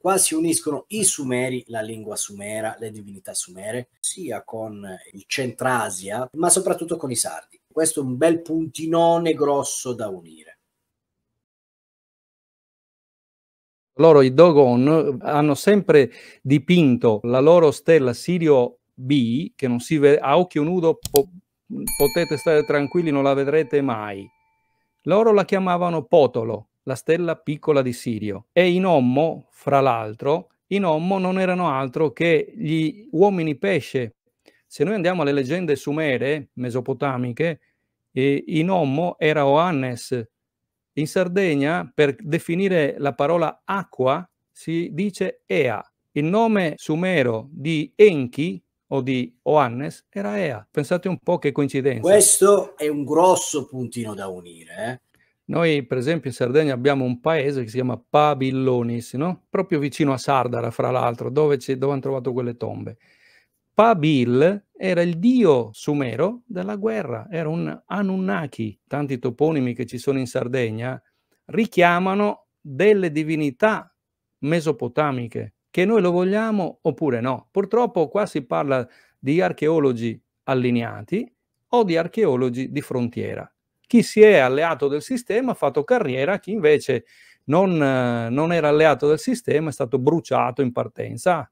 Qua si uniscono i Sumeri, la lingua sumera, le divinità sumere, sia con il Centrasia, ma soprattutto con i Sardi. Questo è un bel puntinone grosso da unire. Loro, i Dogon, hanno sempre dipinto la loro stella Sirio B, che non si vede a occhio nudo, po potete stare tranquilli, non la vedrete mai. Loro la chiamavano Potolo la stella piccola di Sirio. E in Ommo, fra l'altro, in Ommo non erano altro che gli uomini pesce. Se noi andiamo alle leggende sumere, mesopotamiche, eh, i Nommo era Oannes. In Sardegna, per definire la parola acqua, si dice Ea. Il nome sumero di Enki, o di Oannes era Ea. Pensate un po' che coincidenza. Questo è un grosso puntino da unire. Eh? Noi, per esempio, in Sardegna abbiamo un paese che si chiama Pabillonis, no? proprio vicino a Sardara, fra l'altro, dove, dove hanno trovato quelle tombe. Pabil era il dio sumero della guerra, era un Anunnaki. Tanti toponimi che ci sono in Sardegna richiamano delle divinità mesopotamiche, che noi lo vogliamo oppure no. Purtroppo qua si parla di archeologi allineati o di archeologi di frontiera chi si è alleato del sistema ha fatto carriera, chi invece non, eh, non era alleato del sistema è stato bruciato in partenza.